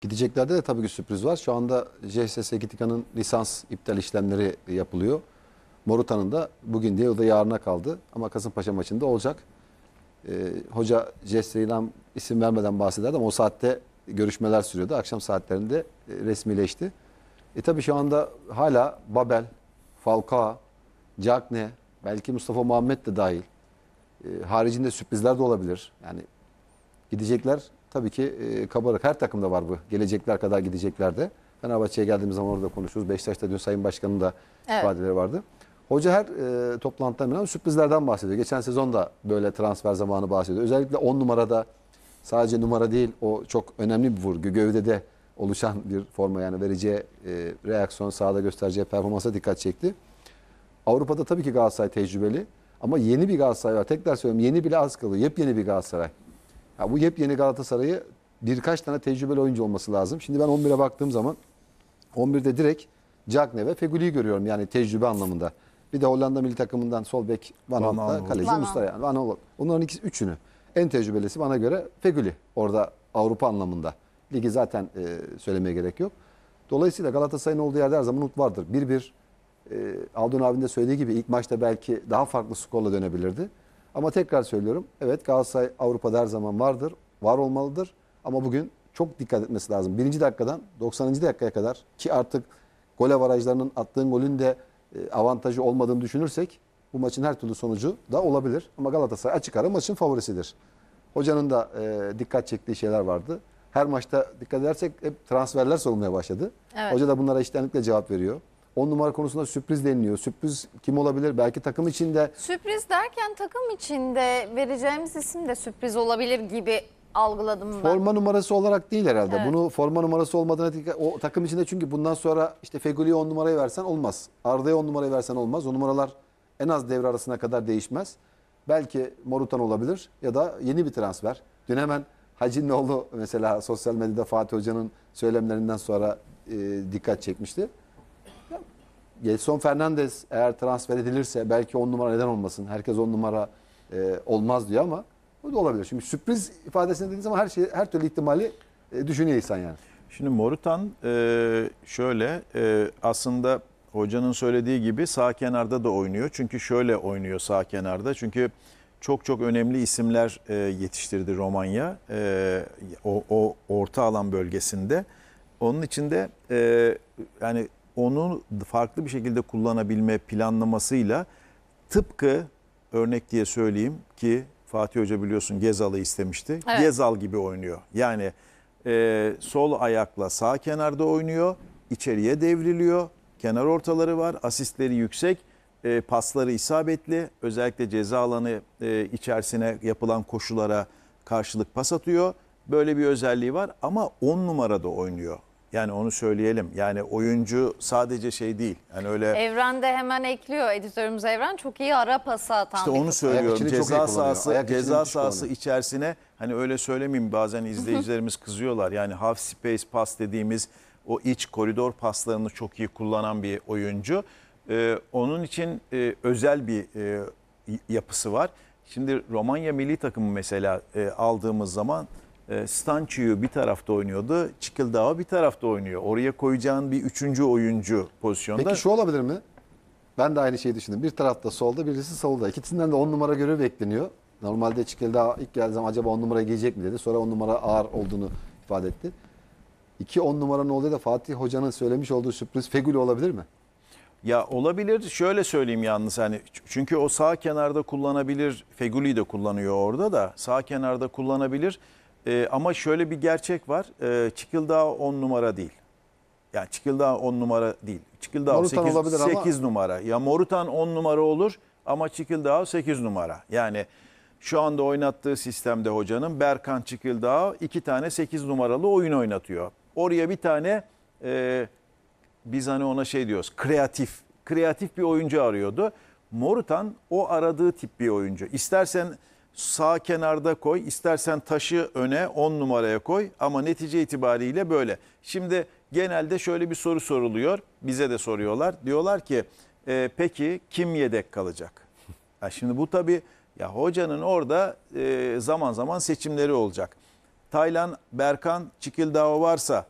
Gideceklerde de tabii ki sürpriz var. Şu anda JSS Gitika'nın lisans iptal işlemleri yapılıyor. Morutan'ın da bugün değil o da yarına kaldı. Ama Kasımpaşa maçında olacak. Ee, hoca JSS İlhan isim vermeden bahsederdi ama o saatte görüşmeler sürüyordu. Akşam saatlerinde e, resmileşti. E tabii şu anda hala Babel, Falcao, Cagne, belki Mustafa Muhammed de dahil. E, haricinde sürprizler de olabilir. Yani gidecekler tabii ki e, kabarık. Her takımda var bu. Gelecekler kadar gidecekler de. Fenerbahçe'ye geldiğimiz zaman orada konuşuruz. Beşiktaş'ta dün Sayın Başkan'ın da evet. ifadeleri vardı. Hoca her e, toplantıdan bile sürprizlerden bahsediyor. Geçen sezon da böyle transfer zamanı bahsediyor. Özellikle 10 numarada sadece numara değil o çok önemli bir vurgu. Gövdede oluşan bir forma yani vereceği e, reaksiyon sahada göstereceği performansa dikkat çekti. Avrupa'da tabii ki Galatasaray tecrübeli ama yeni bir Galatasaray var. Tekrar söylüyorum yeni bile az kalıyor. Yepyeni bir Galatasaray. Ya bu yepyeni Galatasaray'ı birkaç tane tecrübeli oyuncu olması lazım. Şimdi ben 11'e baktığım zaman 11'de direkt Cagne ve Feguli'yi görüyorum yani tecrübe anlamında. Bir de Hollanda milli takımından sol bek Van Van kaleci Van Mustafa yani Van Aanholt. Onların ikisi üçünü. En tecrübelisi bana göre Feguli orada Avrupa anlamında. Ligi zaten e, söylemeye gerek yok. Dolayısıyla Galatasaray'ın olduğu yerde her zaman umut vardır. 1-1 e, Aldun abinin de söylediği gibi ilk maçta belki daha farklı skorla dönebilirdi. Ama tekrar söylüyorum. Evet Galatasaray Avrupa'da her zaman vardır. Var olmalıdır. Ama bugün çok dikkat etmesi lazım. Birinci dakikadan 90. dakikaya kadar ki artık gol avarajlarının attığın golün de e, avantajı olmadığını düşünürsek bu maçın her türlü sonucu da olabilir. Ama Galatasaray açık ara maçın favorisidir. Hocanın da e, dikkat çektiği şeyler vardı. Her maçta dikkat edersek hep transferler sorulmaya başladı. Evet. Hoca da bunlara iştenlikle cevap veriyor. 10 numara konusunda sürpriz deniliyor. Sürpriz kim olabilir? Belki takım içinde. Sürpriz derken takım içinde vereceğimiz isim de sürpriz olabilir gibi algıladım ben. Forma numarası olarak değil herhalde. Evet. Bunu forma numarası olmadığına dikkat o takım içinde çünkü bundan sonra işte Fegüli'ye 10 numarayı versen olmaz. Arda'ya 10 numarayı versen olmaz. O numaralar en az devre arasına kadar değişmez. Belki Morutan olabilir ya da yeni bir transfer. Dün hemen Hacı'nın mesela sosyal medyada Fatih Hoca'nın söylemlerinden sonra e, dikkat çekmişti. Gelson Fernandez eğer transfer edilirse belki on numara neden olmasın. Herkes on numara e, olmaz diyor ama bu da olabilir. Şimdi sürpriz ifadesini dediğiniz zaman her şey her türlü ihtimali e, düşünüyor insan yani. Şimdi Morutan e, şöyle e, aslında hocanın söylediği gibi sağ kenarda da oynuyor. Çünkü şöyle oynuyor sağ kenarda. Çünkü çok çok önemli isimler e, yetiştirdi Romanya e, o, o orta alan bölgesinde. Onun için de e, yani onu farklı bir şekilde kullanabilme planlamasıyla tıpkı örnek diye söyleyeyim ki Fatih Hoca biliyorsun Gezal'ı istemişti. Evet. Gezal gibi oynuyor. Yani e, sol ayakla sağ kenarda oynuyor, içeriye devriliyor, kenar ortaları var, asistleri yüksek, e, pasları isabetli. Özellikle ceza alanı e, içerisine yapılan koşulara karşılık pas atıyor. Böyle bir özelliği var ama 10 numarada oynuyor. Yani onu söyleyelim. Yani oyuncu sadece şey değil. Yani öyle Evren de hemen ekliyor. Editörümüz Evren çok iyi ara pası atan. işte onu söylüyorum. Ceza sahası Ayak ceza sahası içerisine hani öyle söylemeyeyim bazen izleyicilerimiz kızıyorlar. Yani half space pas dediğimiz o iç koridor paslarını çok iyi kullanan bir oyuncu. Ee, onun için e, özel bir e, yapısı var. Şimdi Romanya milli takımı mesela e, aldığımız zaman e, bir tarafta oynuyordu. Çıkıldağ'ı bir tarafta oynuyor. Oraya koyacağın bir üçüncü oyuncu pozisyonda. Peki şu olabilir mi? Ben de aynı şeyi düşündüm. Bir tarafta solda birisi solda. İkisinden de on numara görevi bekleniyor. Normalde Çıkıldağ ilk geldiği zaman acaba on numara giyecek mi dedi. Sonra on numara ağır olduğunu ifade etti. İki on numaranın olduğu da Fatih Hoca'nın söylemiş olduğu sürpriz Feguli olabilir mi? Ya olabilir. Şöyle söyleyeyim yalnız hani çünkü o sağ kenarda kullanabilir. Feguli de kullanıyor orada da sağ kenarda kullanabilir. E, ama şöyle bir gerçek var. E, Çıkıldağ 10 numara değil. Yani Çıkıldağ 10 numara değil. Çıkıldağ 8, 8 numara. Ya Morutan 10 numara olur ama Çıkıldağ 8 numara. Yani şu anda oynattığı sistemde hocanın Berkan Çıkıldağ iki tane 8 numaralı oyun oynatıyor. Oraya bir tane e, biz hani ona şey diyoruz kreatif. Kreatif bir oyuncu arıyordu. Morutan o aradığı tip bir oyuncu. İstersen sağ kenarda koy. İstersen taşı öne 10 numaraya koy ama netice itibariyle böyle. Şimdi genelde şöyle bir soru soruluyor. Bize de soruyorlar. Diyorlar ki e, peki kim yedek kalacak? Ya şimdi bu tabii ya hocanın orada e, zaman zaman seçimleri olacak. Taylan, Berkan, Çikildao varsa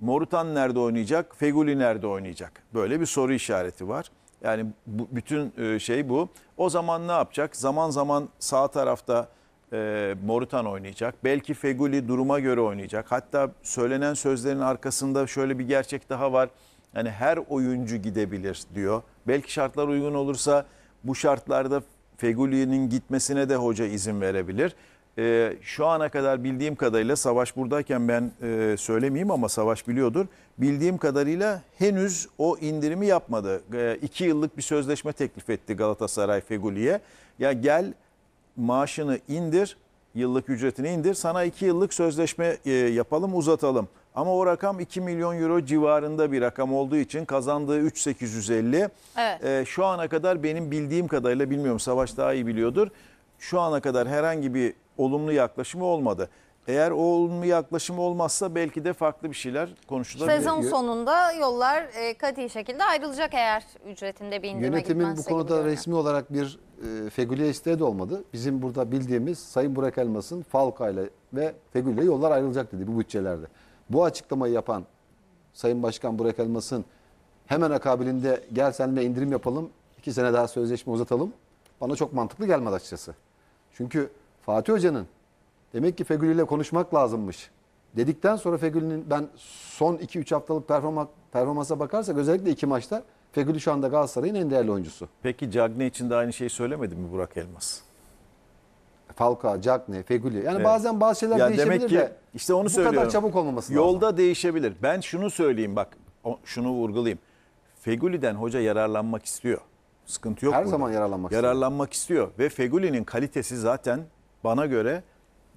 Morutan nerede oynayacak? Feguli nerede oynayacak? Böyle bir soru işareti var. Yani bu, bütün e, şey bu. O zaman ne yapacak? Zaman zaman sağ tarafta e, Morutan oynayacak. Belki Feguli duruma göre oynayacak. Hatta söylenen sözlerin arkasında şöyle bir gerçek daha var. Yani her oyuncu gidebilir diyor. Belki şartlar uygun olursa bu şartlarda Feguli'nin gitmesine de hoca izin verebilir e, şu ana kadar bildiğim kadarıyla Savaş buradayken ben e, söylemeyeyim ama Savaş biliyordur. Bildiğim kadarıyla henüz o indirimi yapmadı. E, iki yıllık bir sözleşme teklif etti Galatasaray Feguli'ye. Ya gel maaşını indir, yıllık ücretini indir. Sana iki yıllık sözleşme e, yapalım uzatalım. Ama o rakam 2 milyon euro civarında bir rakam olduğu için kazandığı 3.850. Evet. E, şu ana kadar benim bildiğim kadarıyla bilmiyorum Savaş daha iyi biliyordur. Şu ana kadar herhangi bir olumlu yaklaşımı olmadı. Eğer o olumlu yaklaşım olmazsa belki de farklı bir şeyler konuşulabilir. Sezon sonunda yollar e, kati şekilde ayrılacak eğer ücretinde bir indirme Yönetimin bu konuda resmi olarak bir e, Fegüli'ye isteği de olmadı. Bizim burada bildiğimiz Sayın Burak Elmas'ın Falka ile ve Fegüli'ye yollar ayrılacak dedi bu bütçelerde. Bu açıklamayı yapan Sayın Başkan Burak Elmas'ın hemen akabilinde gel seninle indirim yapalım, iki sene daha sözleşme uzatalım. Bana çok mantıklı gelmedi açıkçası. Çünkü Fatih Hoca'nın demek ki Fegül ile konuşmak lazımmış dedikten sonra Fegül'ün ben son 2-3 haftalık performa, performansa bakarsak özellikle iki maçta Fegül şu anda Galatasaray'ın en değerli oyuncusu. Peki Cagne için de aynı şeyi söylemedi mi Burak Elmas? Falcao, Cagne, Fegül'ü. Yani evet. bazen bazı şeyler ya değişebilir demek ki, de işte onu bu söylüyorum. kadar çabuk olmaması Yolda lazım. Yolda değişebilir. Ben şunu söyleyeyim bak şunu vurgulayayım. Fegüli'den hoca yararlanmak istiyor. Sıkıntı yok Her burada. zaman yararlanmak, yararlanmak istiyor. Yararlanmak istiyor ve Fegüli'nin kalitesi zaten bana göre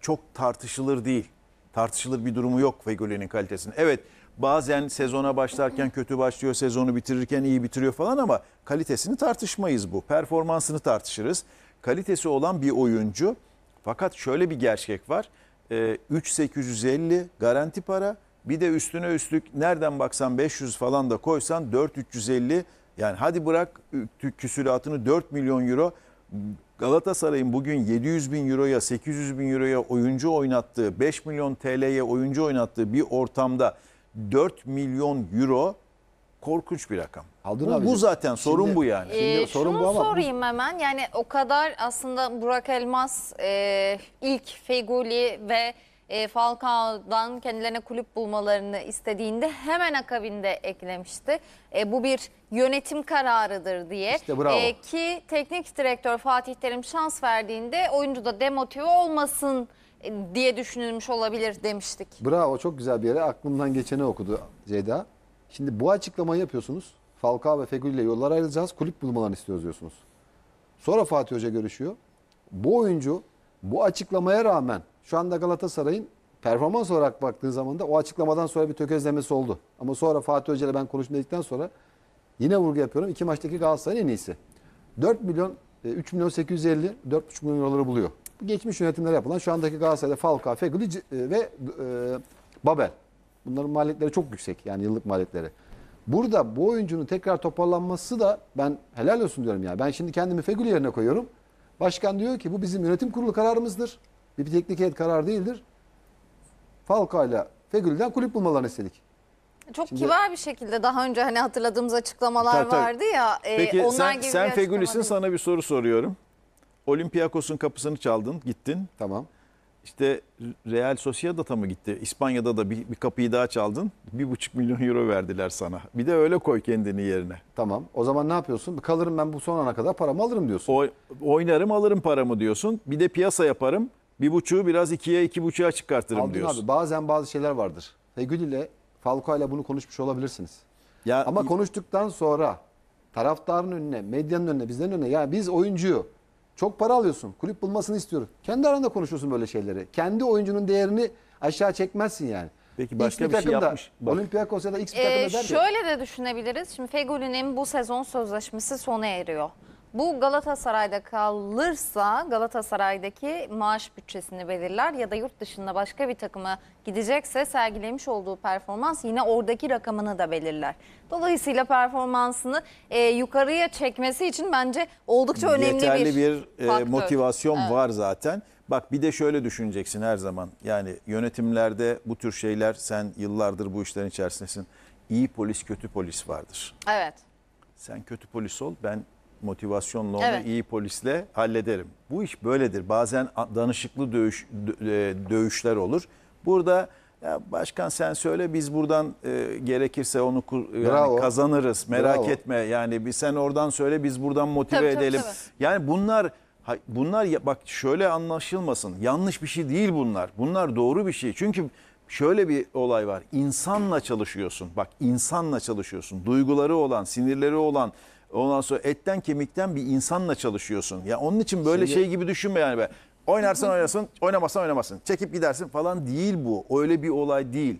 çok tartışılır değil. Tartışılır bir durumu yok Fegüli'nin kalitesinin. Evet bazen sezona başlarken kötü başlıyor, sezonu bitirirken iyi bitiriyor falan ama kalitesini tartışmayız bu. Performansını tartışırız. Kalitesi olan bir oyuncu fakat şöyle bir gerçek var. E, ee, 3850 garanti para bir de üstüne üstlük nereden baksan 500 falan da koysan 4350 yani hadi bırak küsüratını 4 milyon euro Galatasaray'ın bugün 700 bin euroya 800 bin euroya oyuncu oynattığı 5 milyon TL'ye oyuncu oynattığı bir ortamda 4 milyon euro korkunç bir rakam. Aldın bu, bu zaten sorun Şimdi, bu yani. Ee, Şimdi ee, sorun şunu bu ama sorayım hemen yani o kadar aslında Burak Elmas e, ilk Feguli ve e, Falcao'dan kendilerine kulüp bulmalarını istediğinde hemen akabinde eklemişti. E, bu bir yönetim kararıdır diye. İşte bravo. E, ki teknik direktör Fatih Terim şans verdiğinde oyuncu da demotive olmasın e, diye düşünülmüş olabilir demiştik. Bravo çok güzel bir yere aklımdan geçeni okudu Ceyda. Şimdi bu açıklamayı yapıyorsunuz. Falcao ve Fegül ile yollar ayrılacağız. Kulüp bulmalarını istiyoruz diyorsunuz. Sonra Fatih Hoca görüşüyor. Bu oyuncu bu açıklamaya rağmen şu anda Galatasaray'ın performans olarak baktığın zaman da o açıklamadan sonra bir tökezlemesi oldu. Ama sonra Fatih Hoca ile ben konuşmadıktan sonra yine vurgu yapıyorum. İki maçtaki Galatasaray'ın en iyisi. 4 milyon, 3 e, milyon 850, 4,5 milyon liraları buluyor. Bu geçmiş yönetimlere yapılan şu andaki Galatasaray'da Falcao, Fegüli e, ve e, Babel. Bunların maliyetleri çok yüksek yani yıllık maliyetleri. Burada bu oyuncunun tekrar toparlanması da ben helal olsun diyorum ya. Ben şimdi kendimi Fegül yerine koyuyorum. Başkan diyor ki bu bizim yönetim kurulu kararımızdır. Bir, bir teknik heyet karar değildir. Falka ile Fegül'den kulüp bulmalarını istedik. Çok Şimdi, kibar bir şekilde daha önce hani hatırladığımız açıklamalar tabii, vardı ya. E, Peki onlar sen, sen Fegül'üsün sana bir soru soruyorum. Olympiakos'un kapısını çaldın gittin. Tamam. İşte Real Sociedad'a mı gitti? İspanya'da da bir, bir kapıyı daha çaldın. Bir buçuk milyon euro verdiler sana. Bir de öyle koy kendini yerine. Tamam. O zaman ne yapıyorsun? Kalırım ben bu son ana kadar paramı alırım diyorsun. O, oynarım alırım paramı diyorsun. Bir de piyasa yaparım. Bir buçuğu biraz ikiye iki buçuğa çıkartırım Aldın diyorsun. Abi, bazen bazı şeyler vardır. Ve Gül ile Falco ile bunu konuşmuş olabilirsiniz. Ya, Ama konuştuktan sonra taraftarın önüne, medyanın önüne, bizden önüne. Ya biz oyuncuyu çok para alıyorsun. Kulüp bulmasını istiyorum. Kendi aranda konuşuyorsun böyle şeyleri. Kendi oyuncunun değerini aşağı çekmezsin yani. Peki başka X bir, bir şey yapmış. Olympiakos ya da X bir ee, takımda Şöyle de düşünebiliriz. Şimdi Fegoli'nin bu sezon sözleşmesi sona eriyor. Bu Galatasaray'da kalırsa Galatasaray'daki maaş bütçesini belirler ya da yurt dışında başka bir takıma gidecekse sergilemiş olduğu performans yine oradaki rakamını da belirler. Dolayısıyla performansını e, yukarıya çekmesi için bence oldukça önemli Yeterli bir, bir e, faktör. motivasyon evet. var zaten. Bak bir de şöyle düşüneceksin her zaman. Yani yönetimlerde bu tür şeyler sen yıllardır bu işlerin içerisindesin. İyi polis kötü polis vardır. Evet. Sen kötü polis ol ben motivasyonla evet. iyi polisle hallederim. Bu iş böyledir. Bazen danışıklı dövüş, e, dövüşler olur. Burada ya başkan sen söyle biz buradan e, gerekirse onu yani kazanırız. Merak Bravo. etme. Yani bir sen oradan söyle biz buradan motive tabii, edelim. Tabii, tabii. Yani bunlar bunlar bak şöyle anlaşılmasın. Yanlış bir şey değil bunlar. Bunlar doğru bir şey. Çünkü şöyle bir olay var. İnsanla çalışıyorsun. Bak insanla çalışıyorsun. Duyguları olan, sinirleri olan Ondan sonra etten kemikten bir insanla çalışıyorsun. Ya onun için böyle Şimdi- şey gibi düşünme yani be. Oynarsan oynasın, oynamazsan oynamasın. Çekip gidersin falan değil bu. Öyle bir olay değil.